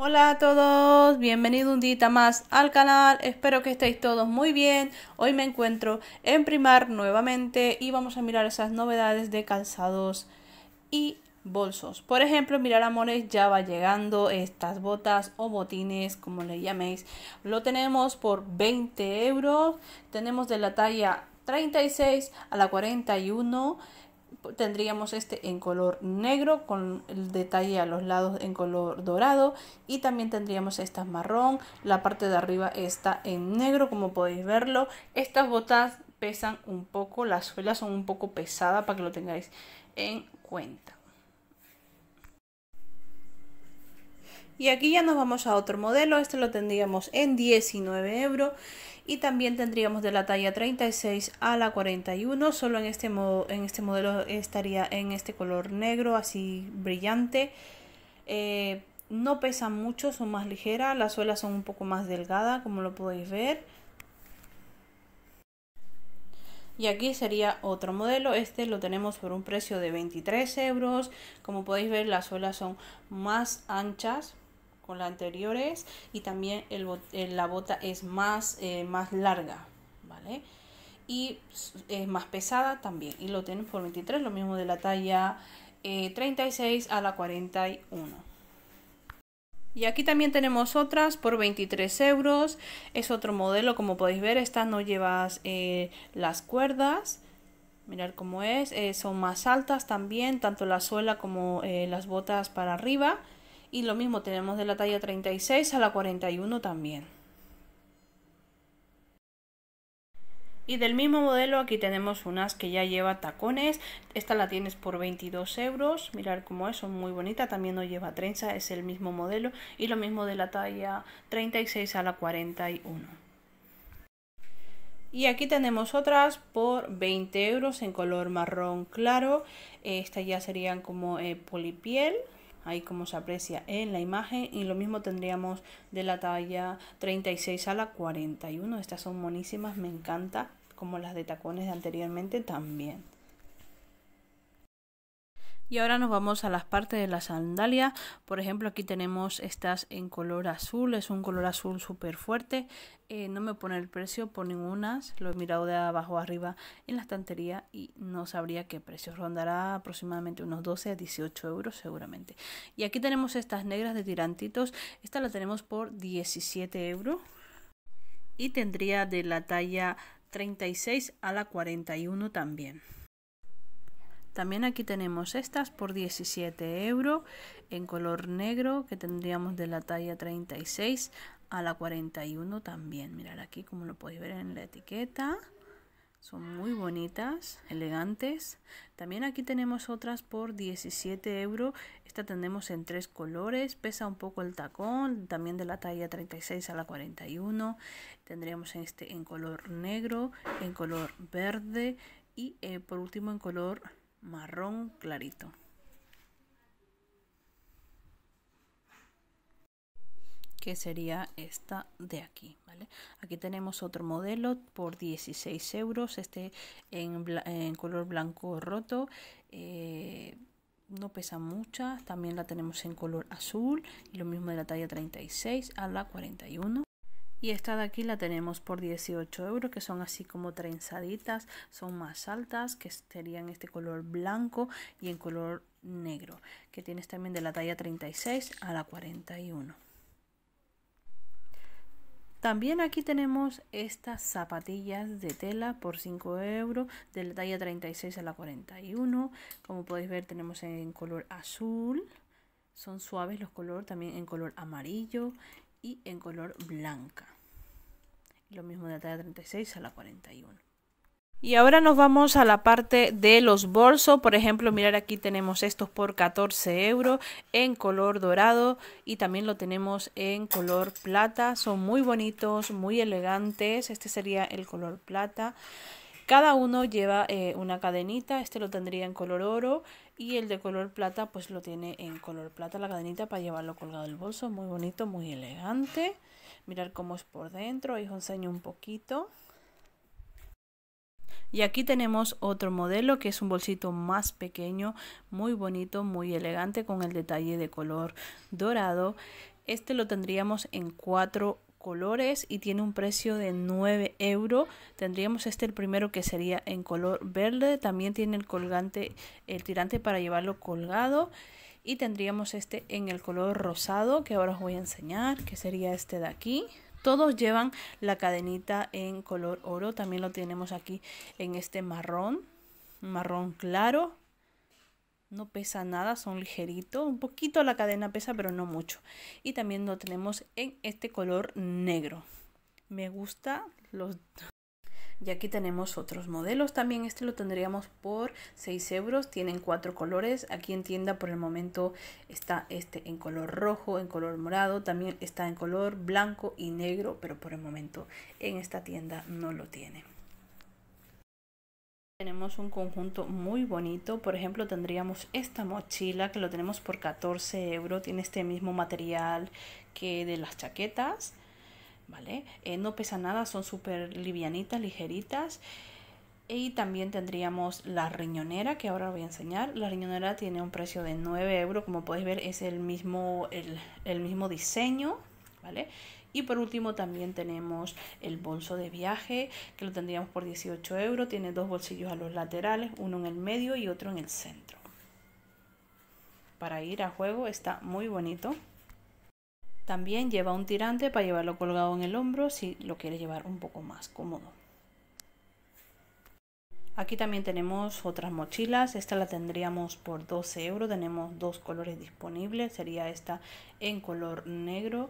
Hola a todos, bienvenidos un día más al canal, espero que estéis todos muy bien. Hoy me encuentro en Primar nuevamente y vamos a mirar esas novedades de calzados y bolsos. Por ejemplo, mirar amores ya va llegando estas botas o botines, como le llaméis. Lo tenemos por 20 euros, tenemos de la talla 36 a la 41 tendríamos este en color negro con el detalle a los lados en color dorado y también tendríamos esta marrón la parte de arriba está en negro como podéis verlo estas botas pesan un poco las suelas son un poco pesadas para que lo tengáis en cuenta Y aquí ya nos vamos a otro modelo, este lo tendríamos en 19 euros y también tendríamos de la talla 36 a la 41, solo en este, en este modelo estaría en este color negro, así brillante. Eh, no pesan mucho, son más ligeras, las suelas son un poco más delgadas como lo podéis ver. Y aquí sería otro modelo, este lo tenemos por un precio de 23 euros. Como podéis ver las suelas son más anchas, con las anteriores y también la bota es más, eh, larga, ¿vale? Y es más pesada también. Y lo tenemos por 23, lo mismo de la talla 36 eh, a la 41. Y aquí también tenemos otras por 23 euros. Es otro modelo, como podéis ver, esta no llevas eh, las cuerdas. Mirar cómo es, son más altas también, tanto la suela como las botas para arriba. Y lo mismo tenemos de la talla 36 a la 41 también. Y del mismo modelo aquí tenemos unas que ya lleva tacones. Esta la tienes por 22 euros. Mirar cómo es, son muy bonita. También no lleva trenza, es el mismo modelo. Y lo mismo de la talla 36 a la 41. Y aquí tenemos otras por 20 euros en color marrón claro. Estas ya serían como eh, polipiel ahí como se aprecia en la imagen y lo mismo tendríamos de la talla 36 a la 41 estas son monísimas me encanta como las de tacones de anteriormente también y ahora nos vamos a las partes de la sandalia. Por ejemplo, aquí tenemos estas en color azul. Es un color azul súper fuerte. Eh, no me pone el precio por ninguna. Lo he mirado de abajo arriba en la estantería y no sabría qué precio. Rondará aproximadamente unos 12 a 18 euros seguramente. Y aquí tenemos estas negras de tirantitos. Esta la tenemos por 17 euros. Y tendría de la talla 36 a la 41 también. También aquí tenemos estas por 17 euros en color negro que tendríamos de la talla 36 a la 41 también. Mirad aquí como lo podéis ver en la etiqueta. Son muy bonitas, elegantes. También aquí tenemos otras por 17 euros. Esta tenemos en tres colores. Pesa un poco el tacón, también de la talla 36 a la 41. Tendríamos este en color negro, en color verde y eh, por último en color marrón clarito. que sería esta de aquí, Aquí tenemos otro modelo por 16 euros, este en, color blanco roto, eh, no pesa mucho también la tenemos en color azul, y lo mismo de la talla 36 a la 41. Y esta de aquí la tenemos por 18 euros, que son así como trenzaditas, son más altas, que serían este color blanco y en color negro, que tienes también de la talla 36 a la 41. También aquí tenemos estas zapatillas de tela por 5 euros, de la talla 36 a la 41. Como podéis ver tenemos en color azul, son suaves los colores, también en color amarillo y en color blanca. Lo mismo de la talla 36 a la 41. Y ahora nos vamos a la parte de los bolsos. Por ejemplo, mirar aquí tenemos estos por 14 euros en color dorado y también lo tenemos en color plata. Son muy bonitos, muy elegantes. Este sería el color plata. Cada uno lleva eh, una cadenita. Este lo tendría en color oro y el de color plata pues lo tiene en color plata la cadenita para llevarlo colgado el bolso muy bonito muy elegante mirar cómo es por dentro ahí os enseño un poquito y aquí tenemos otro modelo que es un bolsito más pequeño muy bonito muy elegante con el detalle de color dorado este lo tendríamos en cuatro colores y tiene un precio de 9 euros. Tendríamos este el primero que sería en color verde. También tiene el colgante, el tirante para llevarlo colgado. Y tendríamos este en el color rosado que ahora os voy a enseñar, que sería este de aquí. Todos llevan la cadenita en color oro. También lo tenemos aquí en este marrón, marrón claro no pesa nada, son ligeritos, un poquito la cadena pesa, pero no mucho. Y también lo tenemos en este color negro. Me gusta los... Y aquí tenemos otros modelos también. Este lo tendríamos por 6 euros. Tienen cuatro colores. Aquí en tienda por el momento está este en color rojo, en color morado. También está en color blanco y negro. Pero por el momento en esta tienda no lo tiene. Tenemos un conjunto muy bonito, por ejemplo tendríamos esta mochila que lo tenemos por 14 euros, tiene este mismo material que de las chaquetas, ¿vale? Eh, no pesa nada, son súper livianitas, ligeritas. Y también tendríamos la riñonera, que ahora os voy a enseñar. La riñonera tiene un precio de 9 euros, como podéis ver es el mismo, el, el mismo diseño, ¿vale? Y por último también tenemos el bolso de viaje, que lo tendríamos por 18 euros. Tiene dos bolsillos a los laterales, uno en el medio y otro en el centro. Para ir a juego está muy bonito. También lleva un tirante para llevarlo colgado en el hombro si lo quieres llevar un poco más cómodo. Aquí también tenemos otras mochilas, esta la tendríamos por 12 euros, tenemos dos colores disponibles, sería esta en color negro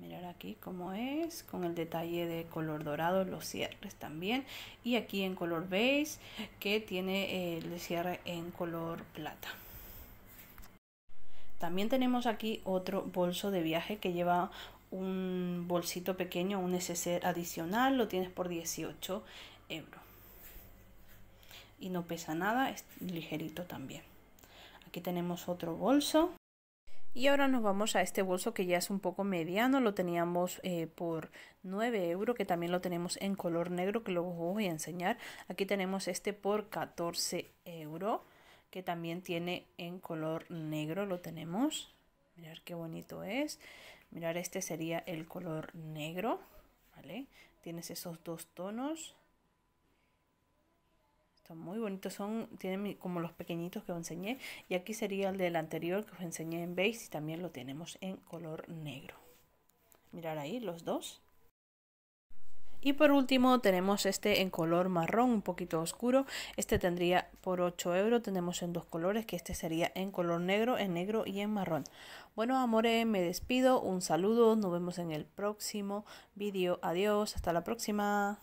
mirar aquí cómo es con el detalle de color dorado los cierres también y aquí en color beige que tiene eh, el cierre en color plata también tenemos aquí otro bolso de viaje que lleva un bolsito pequeño, un neceser adicional, lo tienes por 18 euros. Y no pesa nada, es ligerito también. Aquí tenemos otro bolso y ahora nos vamos a este bolso que ya es un poco mediano, lo teníamos eh, por 9 euros, que también lo tenemos en color negro, que luego os voy a enseñar. Aquí tenemos este por 14 euros, que también tiene en color negro, lo tenemos. Mirar qué bonito es. Mirar, este sería el color negro, ¿vale? Tienes esos dos tonos muy bonitos, son, tienen como los pequeñitos que os enseñé. Y aquí sería el del anterior que os enseñé en beige y también lo tenemos en color negro. Mirar ahí los dos. Y por último tenemos este en color marrón, un poquito oscuro. Este tendría por 8 euros, tenemos en dos colores, que este sería en color negro, en negro y en marrón. Bueno, amores, me despido, un saludo, nos vemos en el próximo vídeo. Adiós, hasta la próxima.